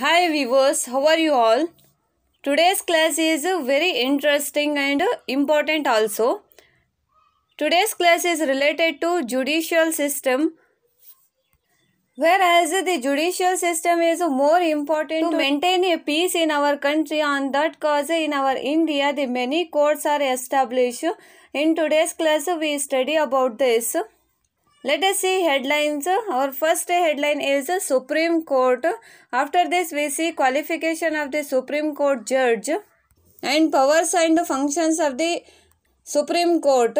Hi viewers, how are you all? Today's class is very interesting and important also. Today's class is related to judicial system. Whereas the judicial system is more important to maintain a peace in our country on that cause in our India the many courts are established. In today's class we study about this. Let us see headlines. Our first headline is Supreme Court. After this, we see qualification of the Supreme Court judge and powers and functions of the Supreme Court.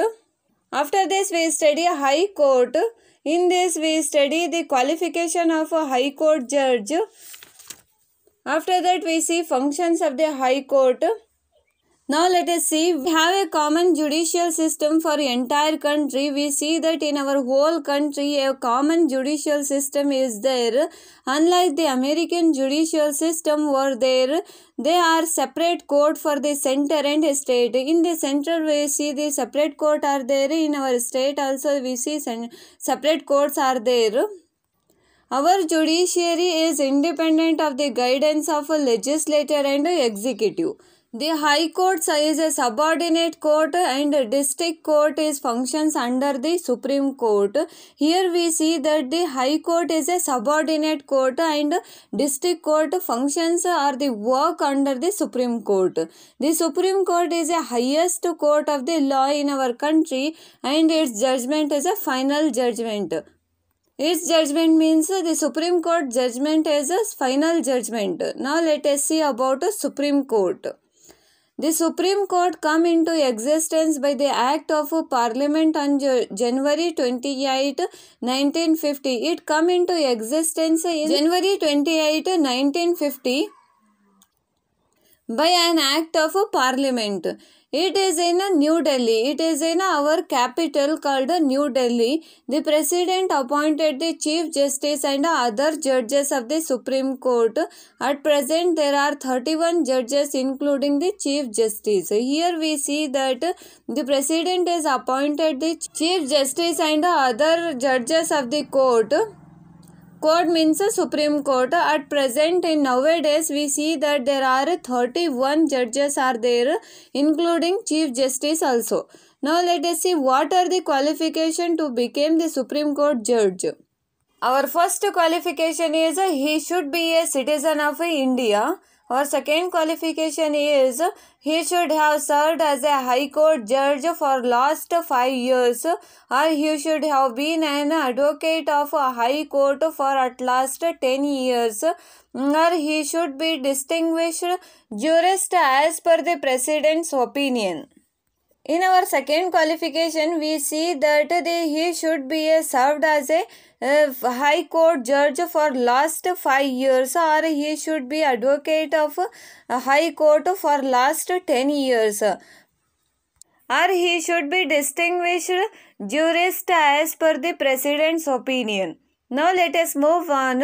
After this, we study High Court. In this, we study the qualification of a High Court judge. After that, we see functions of the High Court. Now let us see, we have a common judicial system for entire country. We see that in our whole country a common judicial system is there. Unlike the American judicial system where there, they are separate court for the center and state. In the center we see the separate court are there. In our state also we see separate courts are there. Our judiciary is independent of the guidance of a legislator and executive. The High Court is a subordinate court and District Court is functions under the Supreme Court. Here we see that the High Court is a subordinate court and District Court functions are the work under the Supreme Court. The Supreme Court is the highest court of the law in our country and its judgment is a final judgment. Its judgment means the Supreme Court judgment is a final judgment. Now let us see about a Supreme Court. The Supreme Court come into existence by the Act of Parliament on January 28, 1950. It come into existence in January 28, 1950 by an Act of Parliament. It is in New Delhi. It is in our capital called New Delhi. The president appointed the chief justice and other judges of the Supreme Court. At present, there are 31 judges, including the chief justice. Here we see that the president is appointed the chief justice and other judges of the court court means the supreme court at present in nowadays we see that there are 31 judges are there including chief justice also now let us see what are the qualification to become the supreme court judge our first qualification is he should be a citizen of india her second qualification is he should have served as a High Court judge for last five years or he should have been an advocate of a High Court for at least 10 years or he should be distinguished jurist as per the President's opinion. In our second qualification, we see that he should be uh, served as a uh, High Court judge for last five years or he should be advocate of uh, High Court for last 10 years or he should be distinguished jurist as per the President's opinion. Now let us move on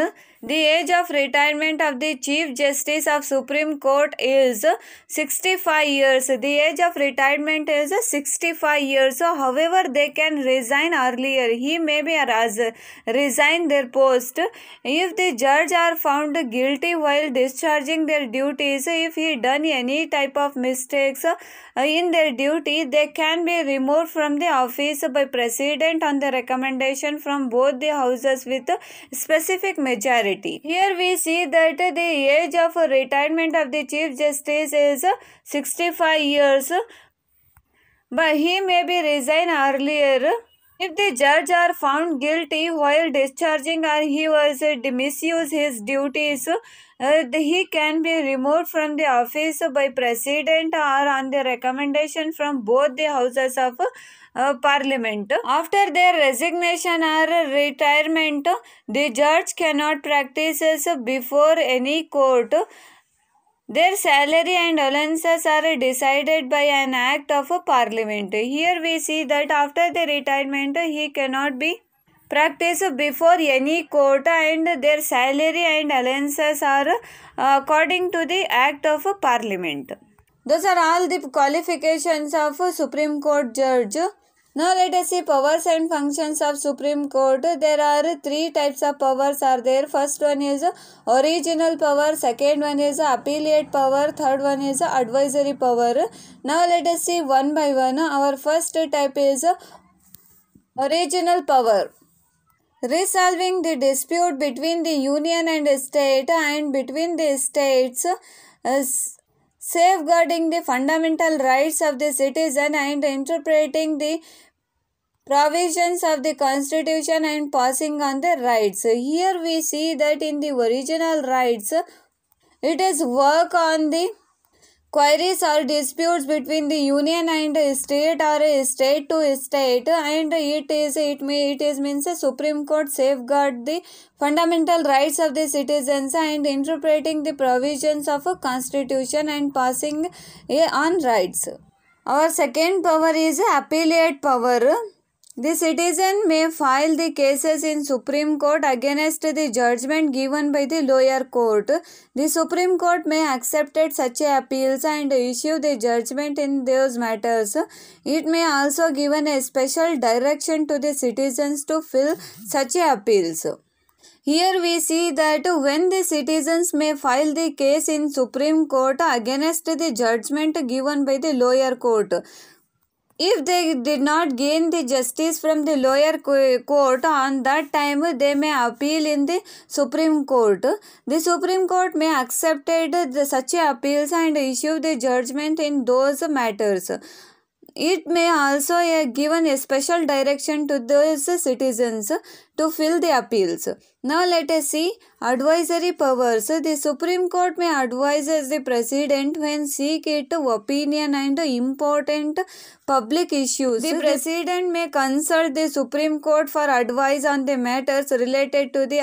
the age of retirement of the Chief Justice of Supreme Court is 65 years. The age of retirement is 65 years. So, however, they can resign earlier. He may be resign their post if the judge are found guilty while discharging their duties. If he done any type of mistakes uh, in their duty, they can be removed from the office by president on the recommendation from both the houses with specific majority. Here we see that the age of retirement of the Chief Justice is 65 years, but he may be resigned earlier. If the judge are found guilty while discharging or he was uh, misuse his duties, uh, he can be removed from the office by president or on the recommendation from both the houses of uh, parliament. After their resignation or retirement, the judge cannot practice before any court. Their salary and allowances are decided by an act of parliament. Here we see that after the retirement, he cannot be practice before any court, and their salary and allowances are uh, according to the act of parliament. Those are all the qualifications of Supreme Court judge. Now let us see powers and functions of Supreme Court. There are three types of powers are there. First one is original power, second one is appellate power, third one is advisory power. Now let us see one by one. Our first type is original power resolving the dispute between the union and state and between the states as uh, safeguarding the fundamental rights of the citizen and interpreting the provisions of the constitution and passing on the rights here we see that in the original rights it is work on the Queries are disputes between the union and state or state to state and it is it may it is means the Supreme Court safeguard the fundamental rights of the citizens and interpreting the provisions of a constitution and passing on rights. Our second power is appellate power. The citizen may file the cases in Supreme Court against the judgment given by the lower court. The Supreme Court may accept such appeals and issue the judgment in those matters. It may also given a special direction to the citizens to fill such appeals. Here we see that when the citizens may file the case in Supreme Court against the judgment given by the lower court, if they did not gain the justice from the lower court on that time, they may appeal in the Supreme Court. The Supreme Court may accepted the, such appeals and issue the judgment in those matters. It may also uh, given give a special direction to those citizens to fill the appeals. Now let us see advisory powers. The Supreme Court may advise the President when seek it opinion and important public issues. The President may consult the Supreme Court for advice on the matters related to the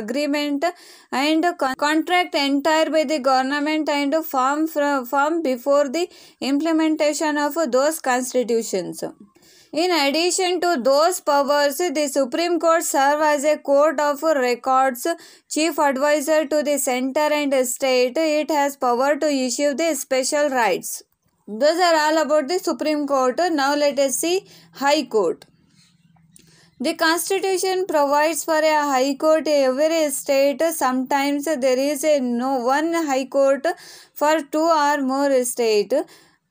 agreement and con contract entire by the government and firm, firm before the implementation of those constitutions. In addition to those powers, the Supreme Court serves as a court of records, chief advisor to the center and state. It has power to issue the special rights. Those are all about the Supreme Court. Now let us see High Court. The Constitution provides for a High Court every state. Sometimes there is a no one High Court for two or more states.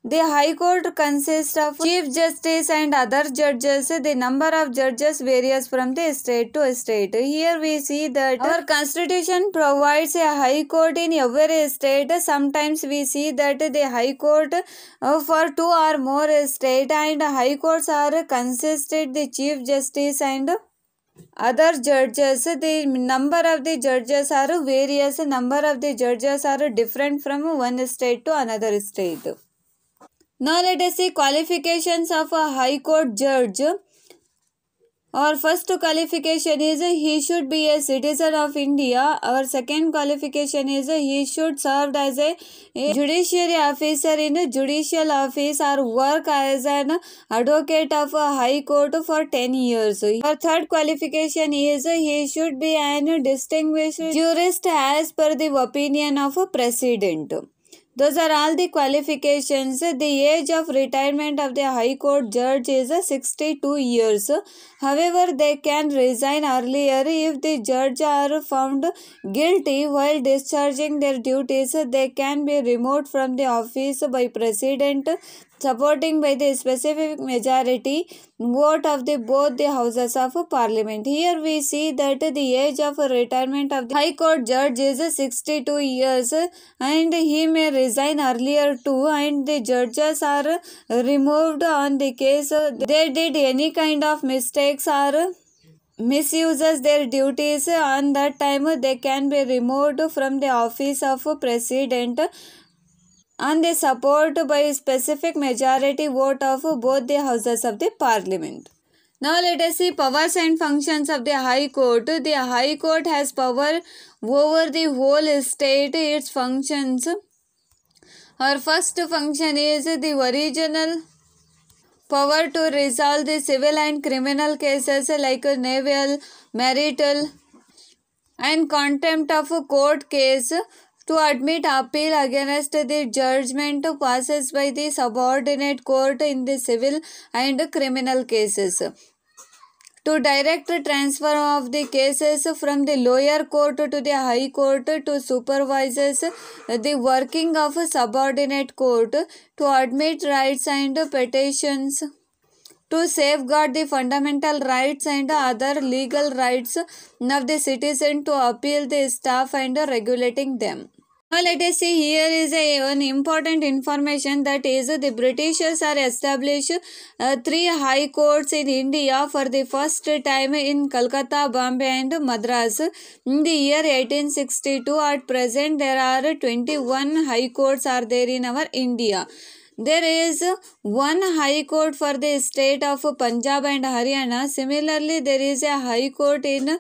The High Court consists of Chief Justice and other judges. The number of judges varies from the state to state. Here we see that our constitution provides a High Court in every state. Sometimes we see that the High Court uh, for two or more state and High Courts are consisted the Chief Justice and other judges the number of the judges are various number of the judges are different from one state to another state now let us see qualifications of a High Court judge. Our first qualification is he should be a citizen of India. Our second qualification is he should serve as a judiciary officer in a judicial office or work as an advocate of a high court for 10 years. Our third qualification is he should be an distinguished jurist as per the opinion of a president. Those are all the qualifications. The age of retirement of the High Court judge is 62 years. However, they can resign earlier if the judge are found guilty while discharging their duties. They can be removed from the office by President supporting by the specific majority vote of the both the houses of parliament. Here we see that the age of retirement of the High Court judge is 62 years and he may resign earlier too and the judges are removed on the case they did any kind of mistakes or misuses their duties on that time they can be removed from the office of president and they support by specific majority vote of both the houses of the parliament. Now let us see powers and functions of the High Court. The High Court has power over the whole state, its functions. Our first function is the original power to resolve the civil and criminal cases like naval, marital and contempt of court case to admit appeal against the judgment passed by the subordinate court in the civil and criminal cases. To direct transfer of the cases from the lower court to the high court to supervise the working of a subordinate court to admit rights and petitions to safeguard the fundamental rights and other legal rights of the citizen to appeal the staff and regulating them. Now let us see here is a, an important information that is the Britishers are established uh, three high courts in India for the first time in Calcutta, Bombay and Madras. In the year 1862 at present there are 21 high courts are there in our India. There is one High Court for the state of Punjab and Haryana. Similarly, there is a High Court in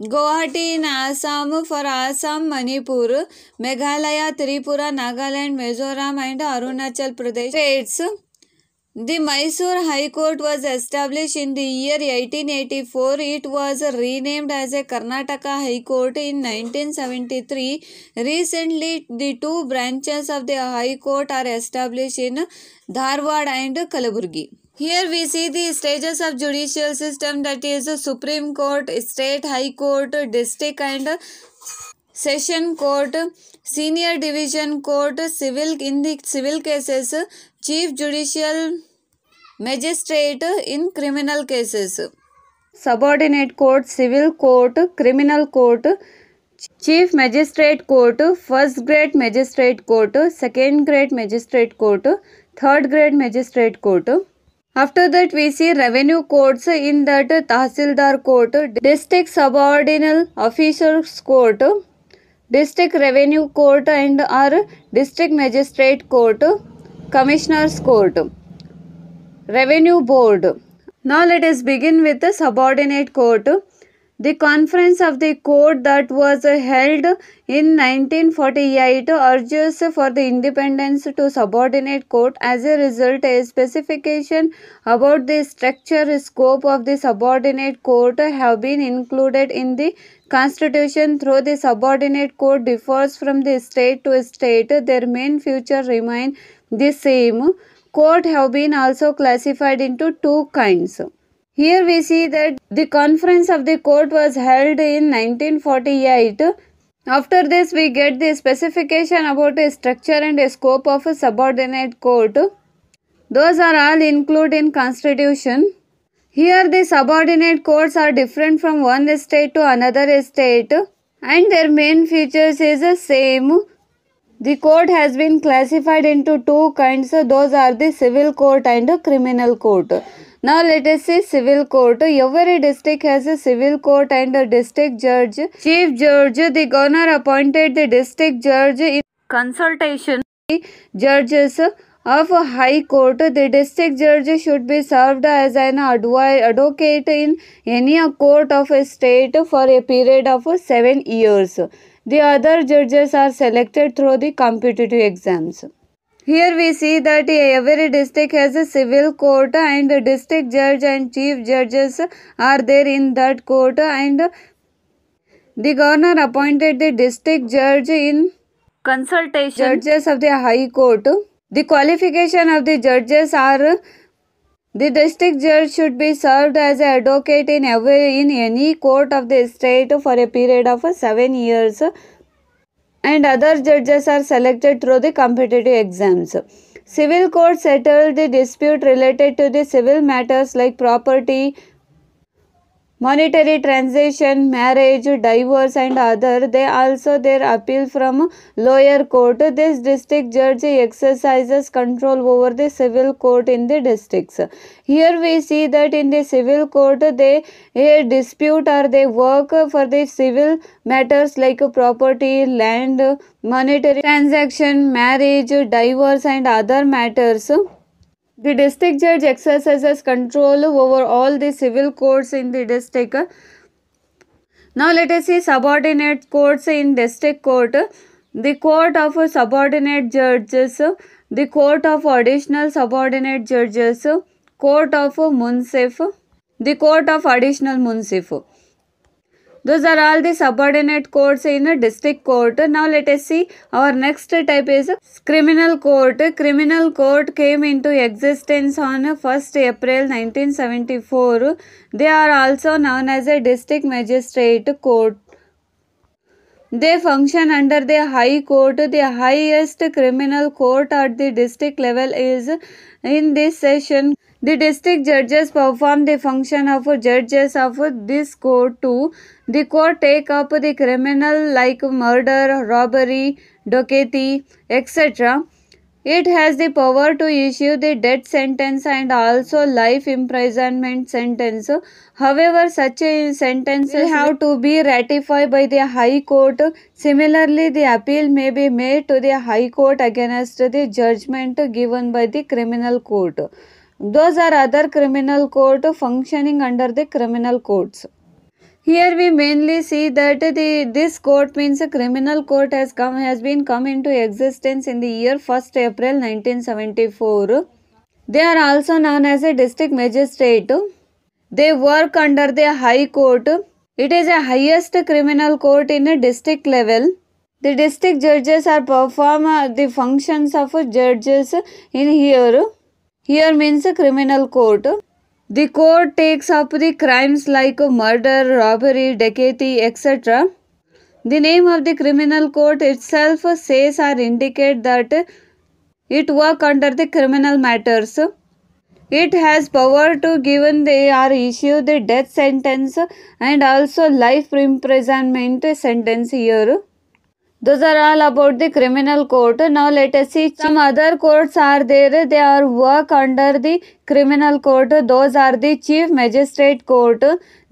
Guwahati in Assam for Assam, Manipur, Meghalaya, Tripura, Nagaland, Mizoram and Arunachal Pradesh states. The Mysore High Court was established in the year 1884. It was renamed as a Karnataka High Court in 1973. Recently, the two branches of the High Court are established in Dharwad and Kalaburgi. Here we see the stages of judicial system that is Supreme Court, State High Court, District and Session Court, Senior Division Court, Civil in the civil cases, Chief Judicial Magistrate in criminal cases. Subordinate Court, Civil Court, Criminal Court, Chief Magistrate Court, First Grade Magistrate Court, Second Grade Magistrate Court, Third Grade Magistrate Court. After that we see revenue courts in that Tahsildar Court, District Subordinate Officers Court, District Revenue Court and our District Magistrate Court. Commissioners Court, Revenue Board. Now let us begin with the subordinate court. The conference of the court that was held in 1948 urges for the independence to subordinate court. As a result, a specification about the structure scope of the subordinate court have been included in the constitution. Though the subordinate court differs from the state to state, their main future remain the same. Court have been also classified into two kinds. Here we see that the conference of the court was held in 1948. After this we get the specification about the structure and the scope of a subordinate court. Those are all included in constitution. Here the subordinate courts are different from one state to another state and their main features is the same the court has been classified into two kinds. Those are the civil court and criminal court. Now let us see civil court. Every district has a civil court and a district judge. Chief judge, the governor appointed the district judge in consultation judges of high court. The district judge should be served as an advocate in any court of a state for a period of seven years. The other judges are selected through the competitive exams. Here we see that every district has a civil court and the district judge and chief judges are there in that court and the governor appointed the district judge in consultation judges of the high court. The qualification of the judges are the district judge should be served as an advocate in, every, in any court of the state for a period of 7 years and other judges are selected through the competitive exams. Civil courts settle the dispute related to the civil matters like property, monetary transaction marriage divorce and other they also their appeal from lower court this district judge exercises control over the civil court in the districts here we see that in the civil court they a dispute or they work for the civil matters like property land monetary transaction marriage divorce and other matters the district judge exercises control over all the civil courts in the district. Now let us see subordinate courts in district court. The court of subordinate judges, the court of additional subordinate judges, court of munsif, the court of additional munsif. Those are all the subordinate courts in a district court. Now let us see our next type is criminal court. Criminal court came into existence on 1st April 1974. They are also known as a district magistrate court. They function under the High Court. The highest criminal court at the district level is in this session. The district judges perform the function of judges of this court too. The court take up the criminal like murder, robbery, dockety, etc. It has the power to issue the death sentence and also life imprisonment sentence. However, such a sentence will have to be ratified by the High Court. Similarly, the appeal may be made to the High Court against the judgment given by the criminal court. Those are other criminal court functioning under the criminal courts. Here we mainly see that the this court means a criminal court has come has been come into existence in the year 1st April 1974. They are also known as a district magistrate. They work under the High Court. It is the highest criminal court in a district level. The district judges are perform uh, the functions of judges in here. Here means a criminal court. The court takes up the crimes like murder, robbery, decay, etc. The name of the criminal court itself says or indicate that it work under the criminal matters. It has power to given the or issue the death sentence and also life imprisonment sentence here. Those are all about the criminal court. Now let us see some other courts are there. They are work under the criminal court. Those are the chief magistrate court.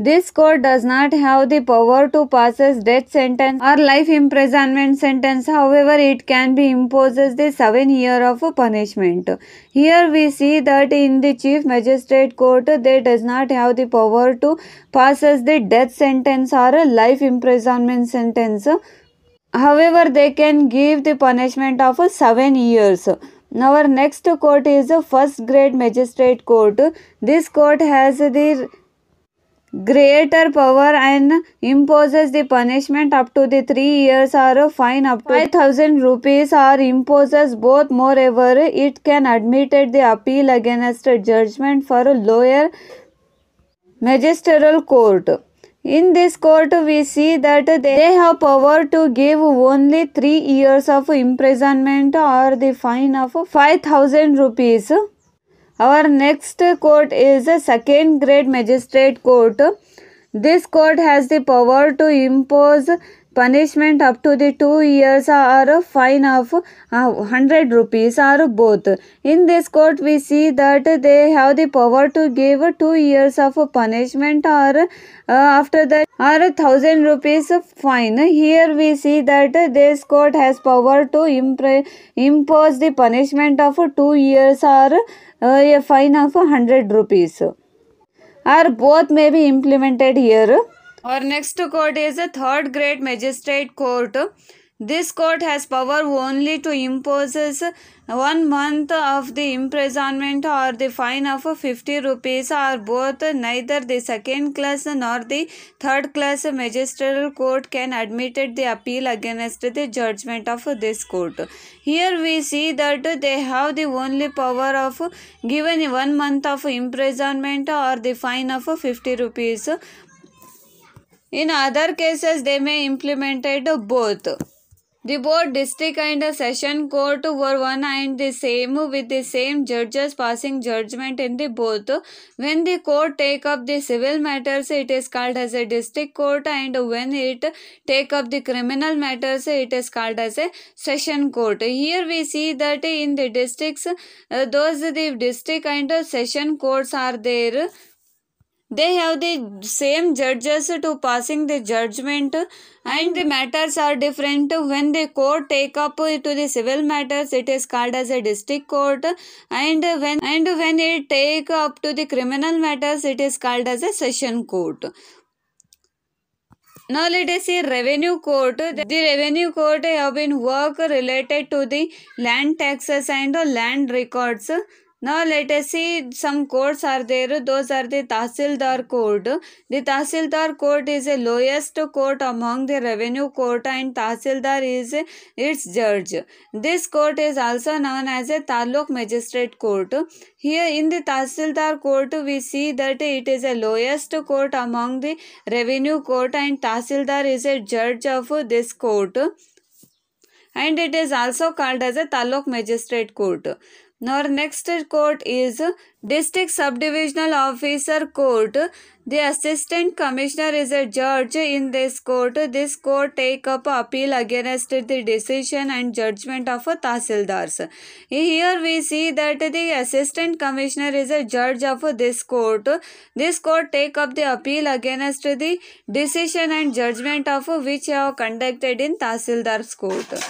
This court does not have the power to pass death sentence or life imprisonment sentence. However, it can be imposes the seven year of punishment. Here we see that in the chief magistrate court, they does not have the power to pass the death sentence or life imprisonment sentence. However, they can give the punishment of seven years. Now Our next court is first grade magistrate court. This court has the greater power and imposes the punishment up to the 3 years or a fine up to 5000 rupees or imposes both moreover it can admit the appeal against a judgment for a lower magisterial court in this court, we see that they have power to give only 3 years of imprisonment or the fine of 5000 rupees. Our next court is a second grade magistrate court. This court has the power to impose punishment up to the 2 years or a fine of 100 uh, rupees or both in this court we see that they have the power to give 2 years of punishment or uh, after that or 1000 rupees fine here we see that this court has power to impose the punishment of 2 years or uh, a fine of 100 rupees or both may be implemented here our next court is the third grade magistrate court. This court has power only to impose one month of the imprisonment or the fine of 50 rupees or both. Neither the second class nor the third class magistral court can admit the appeal against the judgment of this court. Here we see that they have the only power of given one month of imprisonment or the fine of 50 rupees in other cases, they may implemented both. The both district and the session court were one and the same with the same judges passing judgment in the both. When the court take up the civil matters, it is called as a district court and when it take up the criminal matters, it is called as a session court. Here we see that in the districts, uh, those the district and the session courts are there they have the same judges to passing the judgment and the matters are different. When the court take up to the civil matters, it is called as a district court and when and when it take up to the criminal matters, it is called as a session court. Now let us see revenue court. The revenue court have been work related to the land taxes and the land records. Now let us see some courts are there. Those are the Tahsildar Court. The Tahsildar Court is the lowest court among the revenue court and Tahsildar is its judge. This court is also known as a Taluk Magistrate Court. Here in the Tahsildar Court we see that it is the lowest court among the revenue court and Tahsildar is a judge of this court. And it is also called as a Taluk Magistrate Court. Now next court is District Subdivisional Officer Court. The Assistant Commissioner is a judge in this court. This court take up appeal against the decision and judgment of a Tahsildars. Here we see that the Assistant Commissioner is a judge of this court. This court take up the appeal against the decision and judgment of which have conducted in Tahsildars court.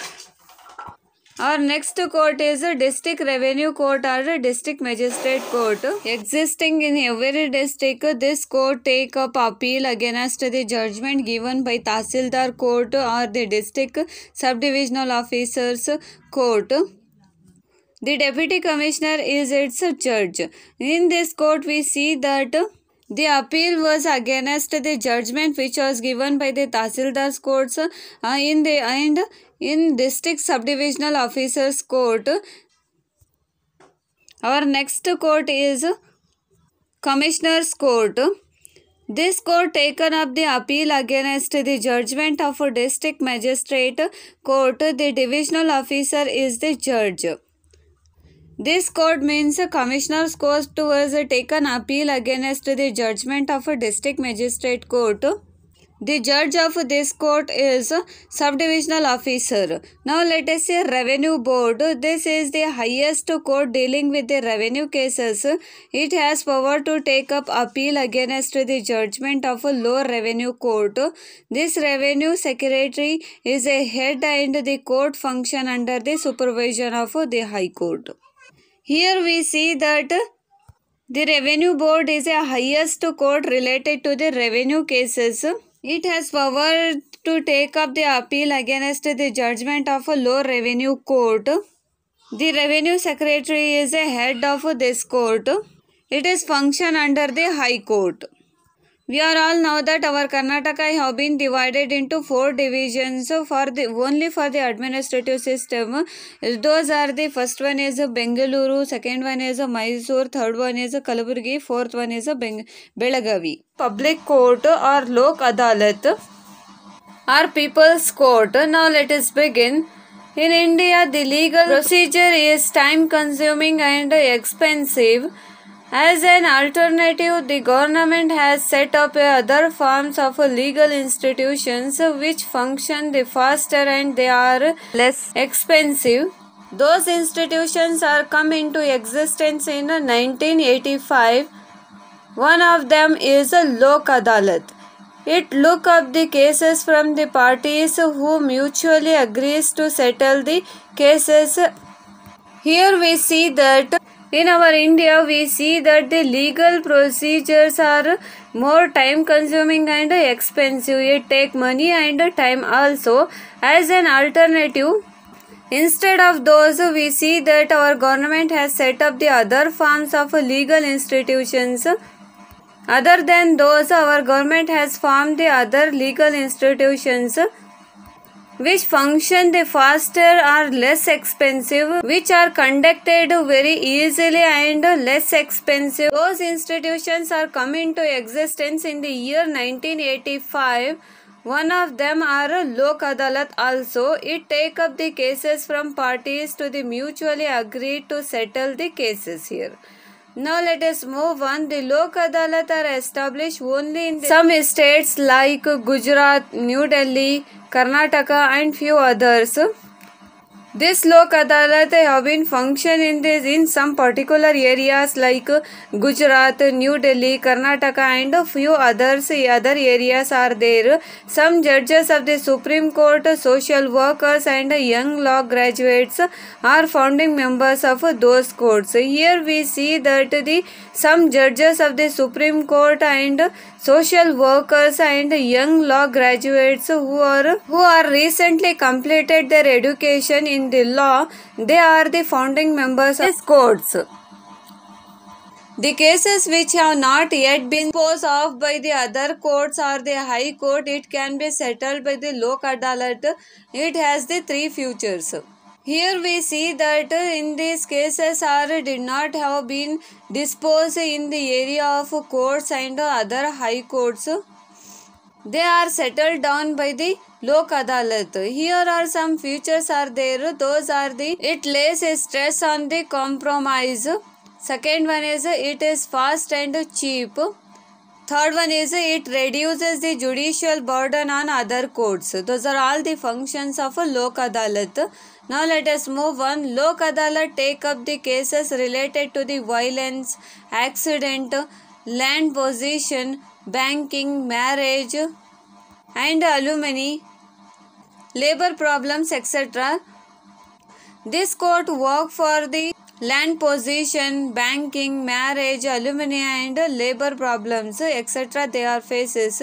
Our next court is a district revenue court or a district magistrate court. Existing in every district, this court take up appeal against the judgment given by Tahsildar court or the district subdivisional officers court. The deputy commissioner is its judge. In this court, we see that the appeal was against the judgment which was given by the Tahsildar's courts uh, in the and in district subdivisional officers court. Our next court is Commissioner's Court. This court taken up the appeal against the judgment of a district magistrate court. The divisional officer is the judge. This court means a commissioner's court was taken appeal against the judgment of a district magistrate court. The judge of this court is subdivisional officer. Now let us say revenue board. This is the highest court dealing with the revenue cases. It has power to take up appeal against the judgment of a lower revenue court. This revenue secretary is a head and the court function under the supervision of the high court. Here we see that the revenue board is a highest court related to the revenue cases. It has power to take up the appeal against the judgment of a low revenue court. The revenue secretary is a head of this court. It is function under the High Court. We are all know that our Karnataka have been divided into four divisions for the only for the administrative system. Those are the first one is Bengaluru, second one is Mysore, third one is Kalaburgi, fourth one is a Belagavi. Public court or Lok Adalat or People's Court. Now let us begin. In India, the legal procedure is time consuming and expensive. As an alternative, the government has set up other forms of legal institutions which function the faster and they are less expensive. Those institutions are come into existence in 1985. One of them is Lok Adalat. It look up the cases from the parties who mutually agrees to settle the cases. Here we see that in our India, we see that the legal procedures are more time consuming and expensive. It take money and time also. As an alternative, Instead of those, we see that our government has set up the other forms of legal institutions. Other than those, our government has formed the other legal institutions which function the faster or less expensive which are conducted very easily and less expensive those institutions are come into existence in the year 1985 one of them are Lok Adalat also. It take up the cases from parties to the mutually agreed to settle the cases here. Now let us move on. The Lok Adalat are established only in some states like Gujarat, New Delhi, Karnataka and few others. This Lok Adalat have been functioning in some particular areas like Gujarat, New Delhi, Karnataka and a few others, other areas are there. Some judges of the Supreme Court, social workers and young law graduates are founding members of those courts. Here we see that the some judges of the Supreme Court and social workers and young law graduates who are who are recently completed their education in in the law, they are the founding members of courts. The cases which have not yet been disposed of by the other courts or the High Court, it can be settled by the Lok Adalat. It has the three futures. Here we see that in these cases are did not have been disposed in the area of courts and other high courts. They are settled down by the Lok Adalat. Here are some features are there. Those are the it lays a stress on the compromise. Second one is it is fast and cheap. Third one is it reduces the judicial burden on other courts. Those are all the functions of a Lok Adalat. Now let us move on. Lok Adalat take up the cases related to the violence, accident, land possession, banking, marriage and alimony labor problems, etc. This court work for the land possession, banking, marriage, alumni and labor problems, etc. They are faces.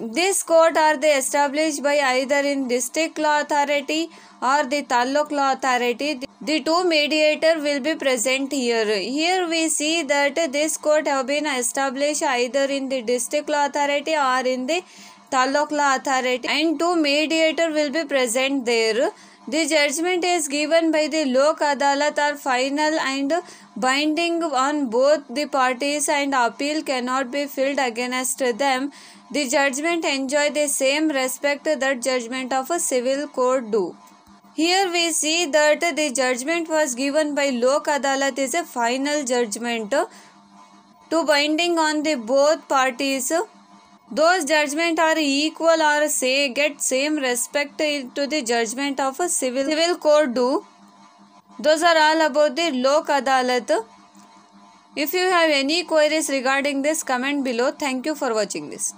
This court are they established by either in district law authority or the taluk law authority. The two mediator will be present here. Here we see that this court have been established either in the district law authority or in the Talokla authority and two mediator will be present there. The judgment is given by the Lok Adalat are final and binding on both the parties and appeal cannot be filed against them. The judgment enjoy the same respect that judgment of a civil court do. Here we see that the judgment was given by Lok Adalat is a final judgment to binding on the both parties. those judgment are equal or say get same respect to the judgment of a civil civil court do those are all about the lok adalat if you have any queries regarding this comment below thank you for watching this